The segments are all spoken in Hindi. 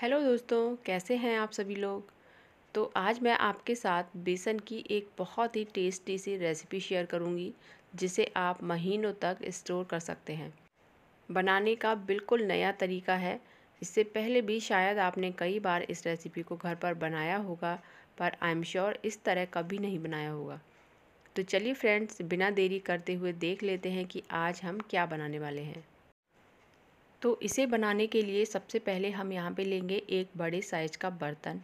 हेलो दोस्तों कैसे हैं आप सभी लोग तो आज मैं आपके साथ बेसन की एक बहुत ही टेस्टी सी रेसिपी शेयर करूंगी जिसे आप महीनों तक स्टोर कर सकते हैं बनाने का बिल्कुल नया तरीका है इससे पहले भी शायद आपने कई बार इस रेसिपी को घर पर बनाया होगा पर आई एम श्योर इस तरह कभी नहीं बनाया होगा तो चलिए फ्रेंड्स बिना देरी करते हुए देख लेते हैं कि आज हम क्या बनाने वाले हैं तो इसे बनाने के लिए सबसे पहले हम यहाँ पे लेंगे एक बड़े साइज़ का बर्तन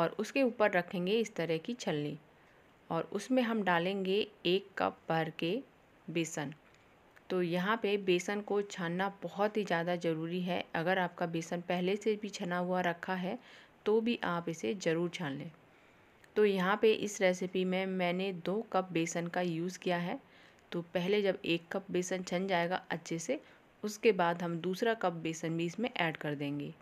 और उसके ऊपर रखेंगे इस तरह की छलनी और उसमें हम डालेंगे एक कप भर के बेसन तो यहाँ पे बेसन को छानना बहुत ही ज़्यादा ज़रूरी है अगर आपका बेसन पहले से भी छना हुआ रखा है तो भी आप इसे ज़रूर छान लें तो यहाँ पे इस रेसिपी में मैंने दो कप बेसन का यूज़ किया है तो पहले जब एक कप बेसन छन जाएगा अच्छे से उसके बाद हम दूसरा कप बेसन भी इसमें ऐड कर देंगे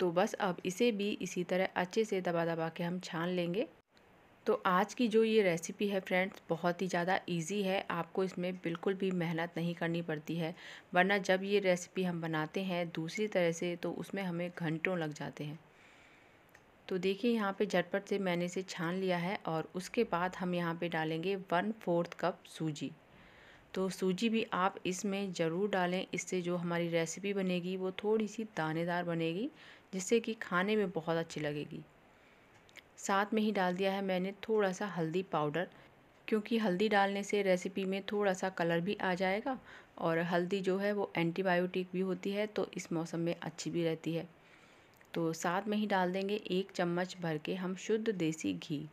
तो बस अब इसे भी इसी तरह अच्छे से दबा दबा के हम छान लेंगे तो आज की जो ये रेसिपी है फ्रेंड्स बहुत ही ज़्यादा इजी है आपको इसमें बिल्कुल भी मेहनत नहीं करनी पड़ती है वरना जब ये रेसिपी हम बनाते हैं दूसरी तरह से तो उसमें हमें घंटों लग जाते हैं तो देखिए यहाँ पे झटपट से मैंने इसे छान लिया है और उसके बाद हम यहाँ पे डालेंगे वन फोर्थ कप सूजी तो सूजी भी आप इसमें ज़रूर डालें इससे जो हमारी रेसिपी बनेगी वो थोड़ी सी दानेदार बनेगी जिससे कि खाने में बहुत अच्छी लगेगी साथ में ही डाल दिया है मैंने थोड़ा सा हल्दी पाउडर क्योंकि हल्दी डालने से रेसिपी में थोड़ा सा कलर भी आ जाएगा और हल्दी जो है वो एंटीबायोटिक भी होती है तो इस मौसम में अच्छी भी रहती है तो साथ में ही डाल देंगे एक चम्मच भर के हम शुद्ध देसी घी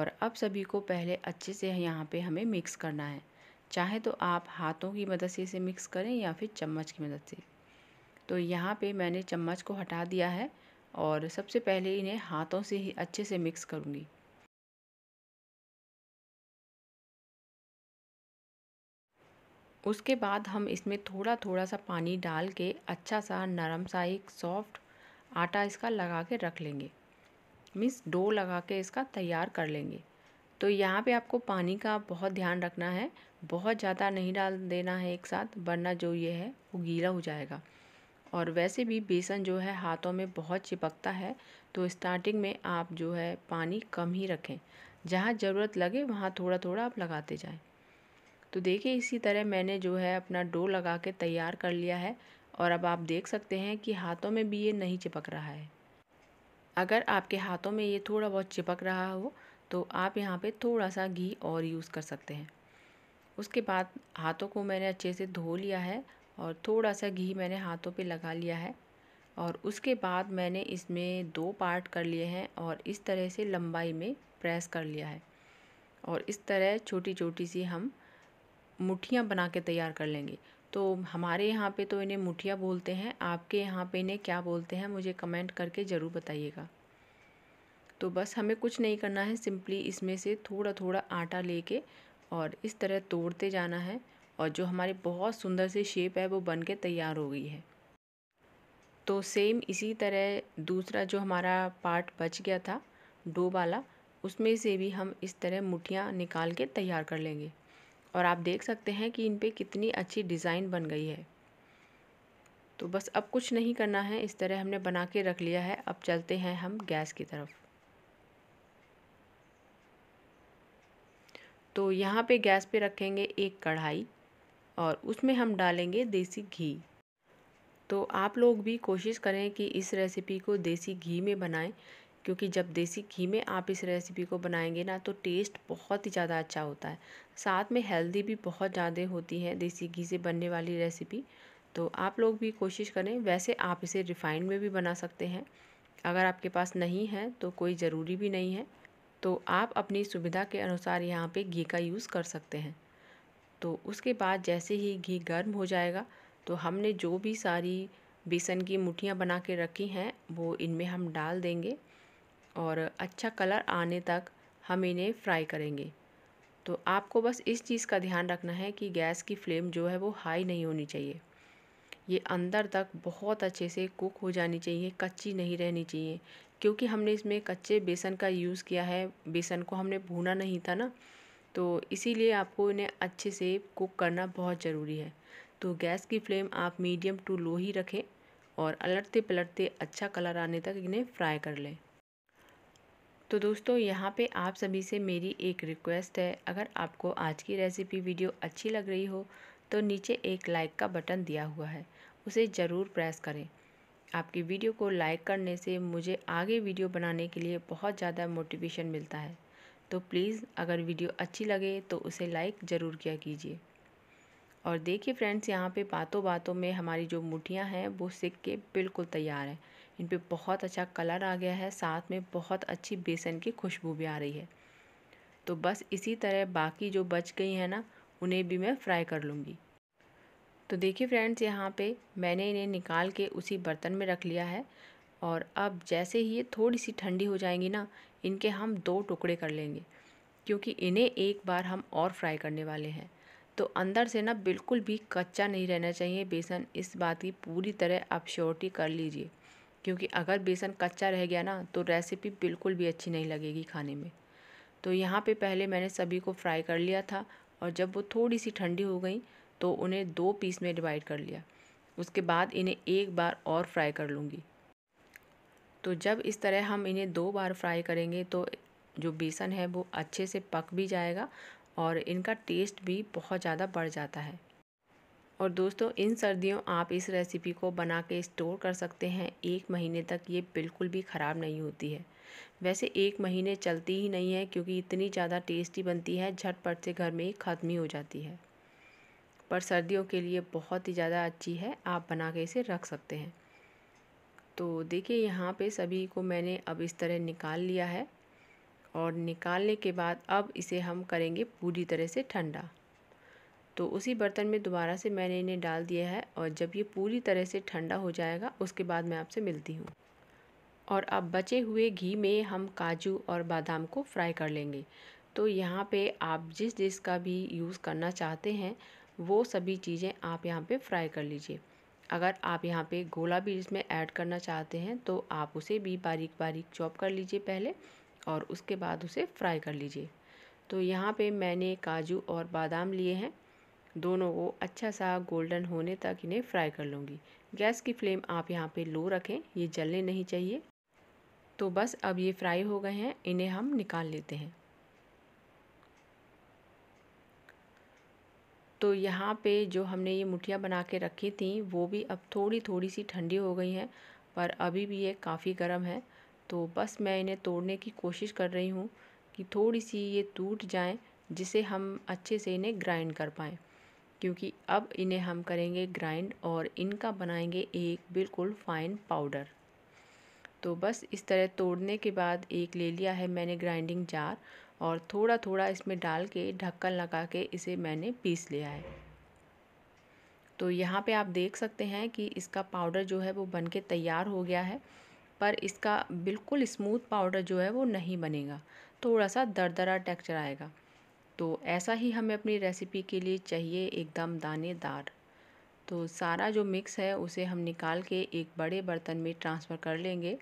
और अब सभी को पहले अच्छे से यहाँ पे हमें मिक्स करना है चाहे तो आप हाथों की मदद से इसे मिक्स करें या फिर चम्मच की मदद से तो यहाँ पे मैंने चम्मच को हटा दिया है और सबसे पहले इन्हें हाथों से ही अच्छे से मिक्स करूँगी उसके बाद हम इसमें थोड़ा थोड़ा सा पानी डाल के अच्छा सा नरम सा एक सॉफ्ट आटा इसका लगा के रख लेंगे मीन्स डो लगा के इसका तैयार कर लेंगे तो यहाँ पे आपको पानी का बहुत ध्यान रखना है बहुत ज़्यादा नहीं डाल देना है एक साथ वरना जो ये है वो गीला हो जाएगा और वैसे भी बेसन जो है हाथों में बहुत चिपकता है तो स्टार्टिंग में आप जो है पानी कम ही रखें जहाँ ज़रूरत लगे वहाँ थोड़ा थोड़ा आप लगाते जाएं तो देखिए इसी तरह मैंने जो है अपना डो लगा के तैयार कर लिया है और अब आप देख सकते हैं कि हाथों में भी ये नहीं चिपक रहा है अगर आपके हाथों में ये थोड़ा बहुत चिपक रहा हो तो आप यहाँ पे थोड़ा सा घी और यूज़ कर सकते हैं उसके बाद हाथों को मैंने अच्छे से धो लिया है और थोड़ा सा घी मैंने हाथों पे लगा लिया है और उसके बाद मैंने इसमें दो पार्ट कर लिए हैं और इस तरह से लंबाई में प्रेस कर लिया है और इस तरह छोटी छोटी सी हम मुठियाँ बना के तैयार कर लेंगे तो हमारे यहाँ पे तो इन्हें मुठियाँ बोलते हैं आपके यहाँ पे इन्हें क्या बोलते हैं मुझे कमेंट करके ज़रूर बताइएगा तो बस हमें कुछ नहीं करना है सिंपली इसमें से थोड़ा थोड़ा आटा लेके और इस तरह तोड़ते जाना है और जो हमारी बहुत सुंदर सी शेप है वो बन के तैयार हो गई है तो सेम इसी तरह दूसरा जो हमारा पार्ट बच गया था डो वाला उसमें से भी हम इस तरह मुठियाँ निकाल के तैयार कर लेंगे और आप देख सकते हैं कि इन पर कितनी अच्छी डिज़ाइन बन गई है तो बस अब कुछ नहीं करना है इस तरह हमने बना के रख लिया है अब चलते हैं हम गैस की तरफ तो यहाँ पे गैस पे रखेंगे एक कढ़ाई और उसमें हम डालेंगे देसी घी तो आप लोग भी कोशिश करें कि इस रेसिपी को देसी घी में बनाएं क्योंकि जब देसी घी में आप इस रेसिपी को बनाएंगे ना तो टेस्ट बहुत ही ज़्यादा अच्छा होता है साथ में हेल्दी भी बहुत ज़्यादा होती है देसी घी से बनने वाली रेसिपी तो आप लोग भी कोशिश करें वैसे आप इसे रिफ़ाइंड में भी बना सकते हैं अगर आपके पास नहीं है तो कोई ज़रूरी भी नहीं है तो आप अपनी सुविधा के अनुसार यहाँ पे घी का यूज़ कर सकते हैं तो उसके बाद जैसे ही घी गर्म हो जाएगा तो हमने जो भी सारी बेसन की मुठियाँ बना के रखी हैं वो इनमें हम डाल देंगे और अच्छा कलर आने तक हम इन्हें फ्राई करेंगे तो आपको बस इस चीज़ का ध्यान रखना है कि गैस की फ्लेम जो है वो हाई नहीं होनी चाहिए ये अंदर तक बहुत अच्छे से कुक हो जानी चाहिए कच्ची नहीं रहनी चाहिए क्योंकि हमने इसमें कच्चे बेसन का यूज़ किया है बेसन को हमने भूना नहीं था ना तो इसीलिए आपको इन्हें अच्छे से कुक करना बहुत ज़रूरी है तो गैस की फ्लेम आप मीडियम टू लो ही रखें और अलटते पलटते अच्छा कलर आने तक इन्हें फ्राई कर लें तो दोस्तों यहाँ पे आप सभी से मेरी एक रिक्वेस्ट है अगर आपको आज की रेसिपी वीडियो अच्छी लग रही हो तो नीचे एक लाइक का बटन दिया हुआ है उसे ज़रूर प्रेस करें आपकी वीडियो को लाइक करने से मुझे आगे वीडियो बनाने के लिए बहुत ज़्यादा मोटिवेशन मिलता है तो प्लीज़ अगर वीडियो अच्छी लगे तो उसे लाइक ज़रूर किया कीजिए और देखिए फ्रेंड्स यहाँ पे बातों बातों में हमारी जो मुठियाँ हैं वो सिक के बिल्कुल तैयार हैं इन पर बहुत अच्छा कलर आ गया है साथ में बहुत अच्छी बेसन की खुशबू भी आ रही है तो बस इसी तरह बाकी जो बच गई हैं ना उन्हें भी मैं फ्राई कर लूँगी तो देखिए फ्रेंड्स यहाँ पे मैंने इन्हें निकाल के उसी बर्तन में रख लिया है और अब जैसे ही ये थोड़ी सी ठंडी हो जाएंगी ना इनके हम दो टुकड़े कर लेंगे क्योंकि इन्हें एक बार हम और फ्राई करने वाले हैं तो अंदर से ना बिल्कुल भी कच्चा नहीं रहना चाहिए बेसन इस बात की पूरी तरह आप श्योरिटी कर लीजिए क्योंकि अगर बेसन कच्चा रह गया ना तो रेसिपी बिल्कुल भी अच्छी नहीं लगेगी खाने में तो यहाँ पे पहले मैंने सभी को फ्राई कर लिया था और जब वो थोड़ी सी ठंडी हो गई तो उन्हें दो पीस में डिवाइड कर लिया उसके बाद इन्हें एक बार और फ्राई कर लूँगी तो जब इस तरह हम इन्हें दो बार फ्राई करेंगे तो जो बेसन है वो अच्छे से पक भी जाएगा और इनका टेस्ट भी बहुत ज़्यादा बढ़ जाता है और दोस्तों इन सर्दियों आप इस रेसिपी को बना के स्टोर कर सकते हैं एक महीने तक ये बिल्कुल भी ख़राब नहीं होती है वैसे एक महीने चलती ही नहीं है क्योंकि इतनी ज़्यादा टेस्टी बनती है झटपट से घर में ही ख़त्म ही हो जाती है पर सर्दियों के लिए बहुत ही ज़्यादा अच्छी है आप बना के इसे रख सकते हैं तो देखिए यहाँ पे सभी को मैंने अब इस तरह निकाल लिया है और निकालने के बाद अब इसे हम करेंगे पूरी तरह से ठंडा तो उसी बर्तन में दोबारा से मैंने इन्हें डाल दिया है और जब ये पूरी तरह से ठंडा हो जाएगा उसके बाद मैं आपसे मिलती हूँ और अब बचे हुए घी में हम काजू और बादाम को फ्राई कर लेंगे तो यहाँ पे आप जिस डिश का भी यूज़ करना चाहते हैं वो सभी चीज़ें आप यहाँ पे फ्राई कर लीजिए अगर आप यहाँ पे गोला भी इसमें ऐड करना चाहते हैं तो आप उसे भी बारीक बारीक चॉप कर लीजिए पहले और उसके बाद उसे फ्राई कर लीजिए तो यहाँ पे मैंने काजू और बादाम लिए हैं दोनों को अच्छा सा गोल्डन होने तक इन्हें फ्राई कर लूँगी गैस की फ्लेम आप यहाँ पर लो रखें ये जलने नहीं चाहिए तो बस अब ये फ्राई हो गए हैं इन्हें हम निकाल लेते हैं तो यहाँ पे जो हमने ये मुठिया बना के रखी थी वो भी अब थोड़ी थोड़ी सी ठंडी हो गई हैं पर अभी भी ये काफ़ी गर्म है तो बस मैं इन्हें तोड़ने की कोशिश कर रही हूँ कि थोड़ी सी ये टूट जाएँ जिसे हम अच्छे से इन्हें ग्राइंड कर पाएँ क्योंकि अब इन्हें हम करेंगे ग्राइंड और इनका बनाएंगे एक बिल्कुल फ़ाइन पाउडर तो बस इस तरह तोड़ने के बाद एक ले लिया है मैंने ग्राइंडिंग जार और थोड़ा थोड़ा इसमें डाल के ढक्कन लगा के इसे मैंने पीस लिया है तो यहाँ पे आप देख सकते हैं कि इसका पाउडर जो है वो बन के तैयार हो गया है पर इसका बिल्कुल स्मूथ पाउडर जो है वो नहीं बनेगा थोड़ा सा दरदरा टेक्चर आएगा तो ऐसा ही हमें अपनी रेसिपी के लिए चाहिए एकदम दानेदार तो सारा जो मिक्स है उसे हम निकाल के एक बड़े बर्तन में ट्रांसफ़र कर लेंगे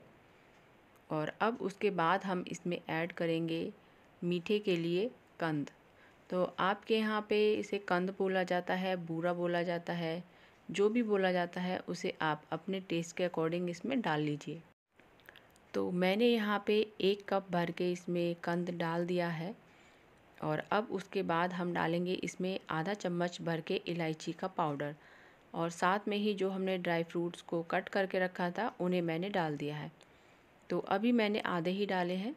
और अब उसके बाद हम इसमें ऐड करेंगे मीठे के लिए कंद तो आपके यहाँ पे इसे कंद बोला जाता है बूरा बोला जाता है जो भी बोला जाता है उसे आप अपने टेस्ट के अकॉर्डिंग इसमें डाल लीजिए तो मैंने यहाँ पे एक कप भर के इसमें कंद डाल दिया है और अब उसके बाद हम डालेंगे इसमें आधा चम्मच भर के इलायची का पाउडर और साथ में ही जो हमने ड्राई फ्रूट्स को कट करके रखा था उन्हें मैंने डाल दिया है तो अभी मैंने आधे ही डाले हैं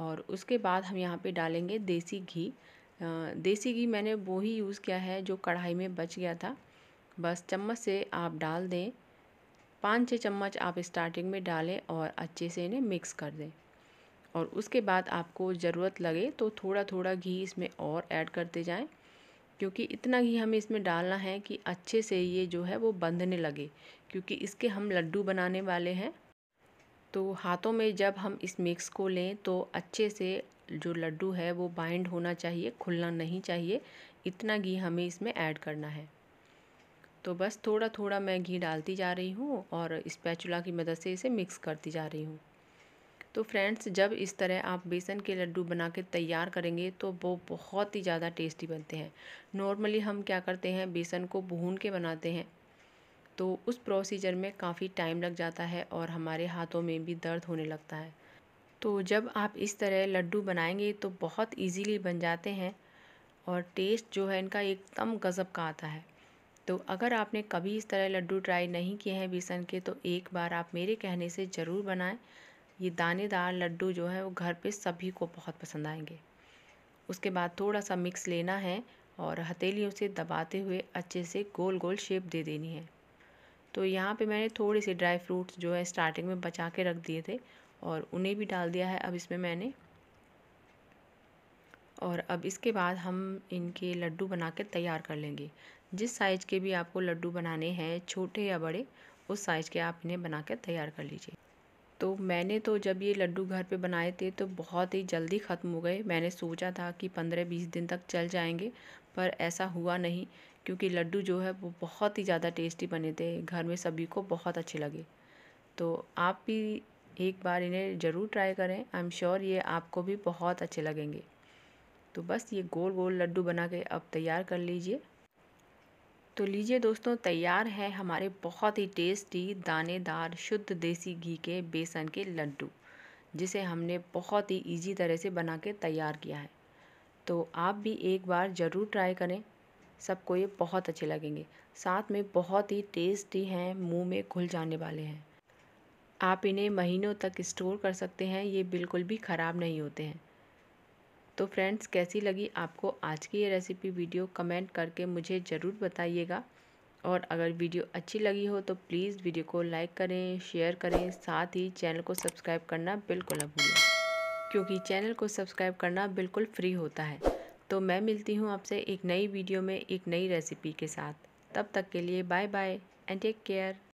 और उसके बाद हम यहाँ पे डालेंगे देसी घी देसी घी मैंने वो ही यूज़ किया है जो कढ़ाई में बच गया था बस चम्मच से आप डाल दें पाँच छः चम्मच आप स्टार्टिंग में डालें और अच्छे से इन्हें मिक्स कर दें और उसके बाद आपको ज़रूरत लगे तो थोड़ा थोड़ा घी इसमें और ऐड करते जाएं क्योंकि इतना घी हमें इसमें डालना है कि अच्छे से ये जो है वो बंधने लगे क्योंकि इसके हम लड्डू बनाने वाले हैं तो हाथों में जब हम इस मिक्स को लें तो अच्छे से जो लड्डू है वो बाइंड होना चाहिए खुलना नहीं चाहिए इतना घी हमें इसमें ऐड करना है तो बस थोड़ा थोड़ा मैं घी डालती जा रही हूँ और स्पैचुला की मदद से इसे मिक्स करती जा रही हूँ तो फ्रेंड्स जब इस तरह आप बेसन के लड्डू बना के तैयार करेंगे तो वो बहुत ही ज़्यादा टेस्टी बनते हैं नॉर्मली हम क्या करते हैं बेसन को भून के बनाते हैं तो उस प्रोसीजर में काफ़ी टाइम लग जाता है और हमारे हाथों में भी दर्द होने लगता है तो जब आप इस तरह लड्डू बनाएंगे तो बहुत इजीली बन जाते हैं और टेस्ट जो है इनका एकदम गज़ब का आता है तो अगर आपने कभी इस तरह लड्डू ट्राई नहीं किए हैं बेसन के तो एक बार आप मेरे कहने से ज़रूर बनाएं ये दानेदार लड्डू जो है वो घर पे सभी को बहुत पसंद आएंगे उसके बाद थोड़ा सा मिक्स लेना है और हथेलियों से दबाते हुए अच्छे से गोल गोल शेप दे देनी है तो यहाँ पे मैंने थोड़े से ड्राई फ्रूट्स जो है स्टार्टिंग में बचा के रख दिए थे और उन्हें भी डाल दिया है अब इसमें मैंने और अब इसके बाद हम इनके लड्डू बना के तैयार कर लेंगे जिस साइज़ के भी आपको लड्डू बनाने हैं छोटे या बड़े उस साइज़ के आप इन्हें बना के तैयार कर लीजिए तो मैंने तो जब ये लड्डू घर पे बनाए थे तो बहुत ही जल्दी ख़त्म हो गए मैंने सोचा था कि पंद्रह बीस दिन तक चल जाएंगे पर ऐसा हुआ नहीं क्योंकि लड्डू जो है वो बहुत ही ज़्यादा टेस्टी बने थे घर में सभी को बहुत अच्छे लगे तो आप भी एक बार इन्हें ज़रूर ट्राई करें आई एम श्योर ये आपको भी बहुत अच्छे लगेंगे तो बस ये गोल गोल लड्डू बना के अब तैयार कर लीजिए तो लीजिए दोस्तों तैयार है हमारे बहुत ही टेस्टी दानेदार शुद्ध देसी घी के बेसन के लड्डू जिसे हमने बहुत ही इजी तरह से बना के तैयार किया है तो आप भी एक बार ज़रूर ट्राई करें सबको ये बहुत अच्छे लगेंगे साथ में बहुत ही टेस्टी हैं मुंह में घुल जाने वाले हैं आप इन्हें महीनों तक स्टोर कर सकते हैं ये बिल्कुल भी ख़राब नहीं होते हैं तो फ्रेंड्स कैसी लगी आपको आज की ये रेसिपी वीडियो कमेंट करके मुझे ज़रूर बताइएगा और अगर वीडियो अच्छी लगी हो तो प्लीज़ वीडियो को लाइक करें शेयर करें साथ ही चैनल को सब्सक्राइब करना बिल्कुल ना भूलें क्योंकि चैनल को सब्सक्राइब करना बिल्कुल फ्री होता है तो मैं मिलती हूँ आपसे एक नई वीडियो में एक नई रेसिपी के साथ तब तक के लिए bye bye and take care